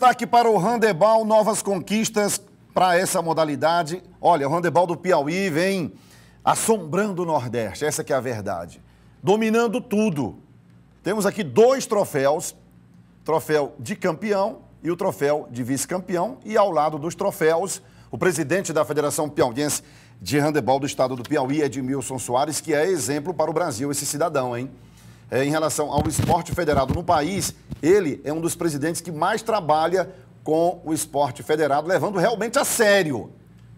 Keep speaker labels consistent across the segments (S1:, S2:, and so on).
S1: Destaque para o handebol, novas conquistas para essa modalidade. Olha, o handebol do Piauí vem assombrando o Nordeste, essa que é a verdade. Dominando tudo. Temos aqui dois troféus, troféu de campeão e o troféu de vice-campeão. E ao lado dos troféus, o presidente da Federação Piauiense de Handebol do Estado do Piauí, Edmilson Soares, que é exemplo para o Brasil, esse cidadão, hein? é, em relação ao esporte federado no país, ele é um dos presidentes que mais trabalha com o esporte federado, levando realmente a sério.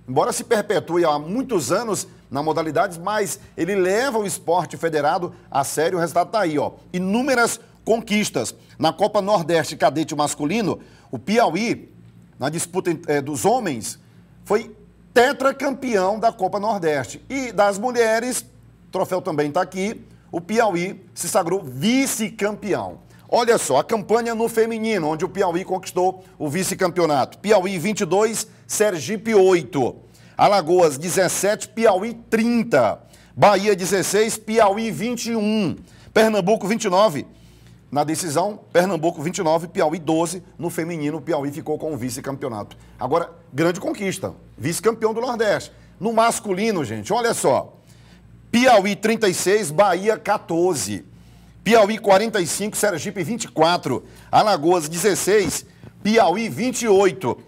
S1: Embora se perpetue há muitos anos na modalidade, mas ele leva o esporte federado a sério. O resultado está aí, ó. Inúmeras conquistas. Na Copa Nordeste Cadete Masculino, o Piauí, na disputa é, dos homens, foi tetracampeão da Copa Nordeste. E das mulheres, o troféu também está aqui, o Piauí se sagrou vice-campeão. Olha só, a campanha no feminino, onde o Piauí conquistou o vice-campeonato. Piauí 22, Sergipe 8. Alagoas 17, Piauí 30. Bahia 16, Piauí 21. Pernambuco 29. Na decisão, Pernambuco 29, Piauí 12. No feminino, Piauí ficou com o vice-campeonato. Agora, grande conquista. Vice-campeão do Nordeste. No masculino, gente, olha só. Piauí 36, Bahia 14. Piauí 45, Sergipe 24, Alagoas 16, Piauí 28.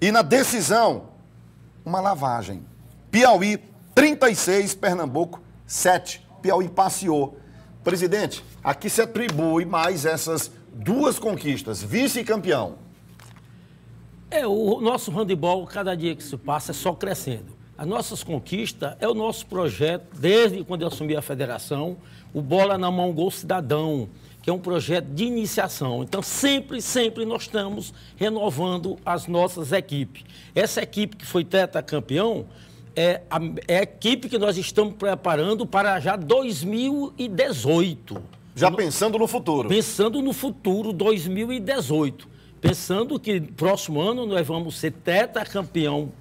S1: E na decisão, uma lavagem. Piauí 36, Pernambuco 7. Piauí passeou. Presidente, aqui se atribui mais essas duas conquistas, vice-campeão.
S2: É, o nosso handebol, cada dia que se passa, é só crescendo. As nossas conquistas é o nosso projeto, desde quando eu assumi a federação, o Bola na Mão Gol Cidadão, que é um projeto de iniciação. Então, sempre, sempre nós estamos renovando as nossas equipes. Essa equipe que foi tetracampeão é a, é a equipe que nós estamos preparando para já 2018. Já pensando no futuro. Pensando no futuro 2018. Pensando que próximo ano nós vamos ser tetracampeão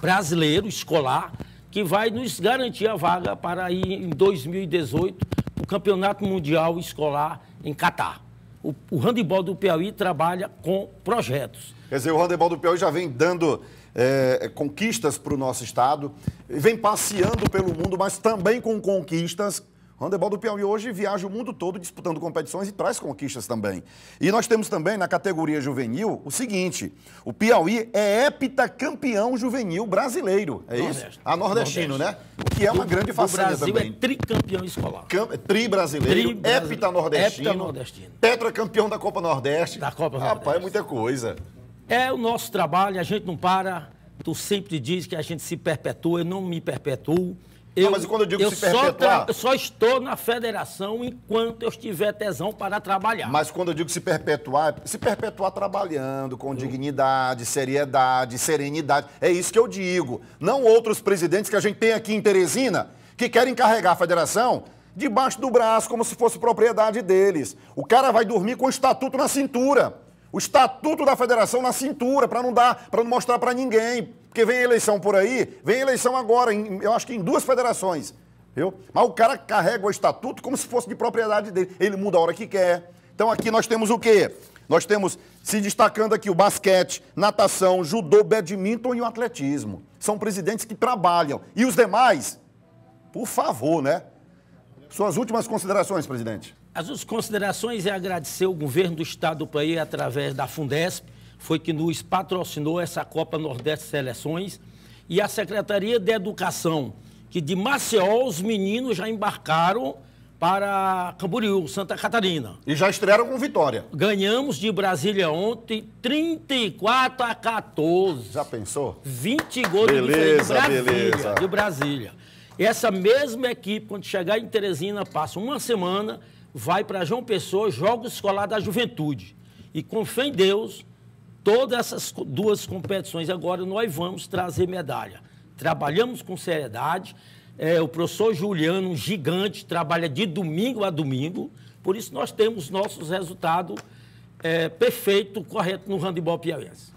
S2: brasileiro, escolar, que vai nos garantir a vaga para ir em 2018 para o Campeonato Mundial Escolar em Catar. O, o handebol do Piauí trabalha com projetos.
S1: Quer dizer, o handebol do Piauí já vem dando é, conquistas para o nosso estado, vem passeando pelo mundo, mas também com conquistas Handebol do Piauí hoje viaja o mundo todo disputando competições e traz conquistas também. E nós temos também na categoria juvenil o seguinte: o Piauí é heptacampeão juvenil brasileiro. É Nordeste. isso? Ah, a nordestino, né? Nordeste. né? O que é uma do, grande façanha é também. O Brasil também. é
S2: tricampeão escolar. Cam tri brasileiro, tri nordestino. Hepta nordestino. Tetracampeão da Copa Nordeste. Da Copa Rapaz, Nordeste. Rapaz, é muita coisa. É o nosso trabalho, a gente não para. Tu sempre diz que a gente se perpetua, eu não me perpetuo. Eu, não, mas quando eu digo eu se perpetuar... Só, só estou na federação enquanto eu estiver tesão para trabalhar. Mas quando eu digo se perpetuar, é se perpetuar trabalhando
S1: com eu... dignidade, seriedade, serenidade. É isso que eu digo. Não outros presidentes que a gente tem aqui em Teresina que querem carregar a federação debaixo do braço, como se fosse propriedade deles. O cara vai dormir com o estatuto na cintura. O estatuto da federação na cintura, para não dar, para não mostrar para ninguém. Porque vem eleição por aí, vem eleição agora, em, eu acho que em duas federações. Viu? Mas o cara carrega o estatuto como se fosse de propriedade dele. Ele muda a hora que quer. Então aqui nós temos o quê? Nós temos, se destacando aqui, o basquete, natação, judô, badminton e o atletismo. São presidentes que trabalham. E os demais, por favor, né? Suas últimas considerações, presidente.
S2: As considerações é agradecer o governo do estado do país através da Fundesp, foi que nos patrocinou essa Copa Nordeste Seleções e a Secretaria de Educação, que de Maceió os meninos já embarcaram para Camboriú, Santa Catarina. E já estrearam com vitória. Ganhamos de Brasília ontem 34 a 14. Já pensou? 20 gols beleza, de Brasília, beleza. de Brasília. Essa mesma equipe, quando chegar em Teresina, passa uma semana, vai para João Pessoa, Jogo escolar da juventude. E com fé em Deus, Todas essas duas competições agora nós vamos trazer medalha. Trabalhamos com seriedade. É, o professor Juliano, um gigante, trabalha de domingo a domingo. Por isso nós temos nossos resultados é, perfeito, correto no handebol piauiense.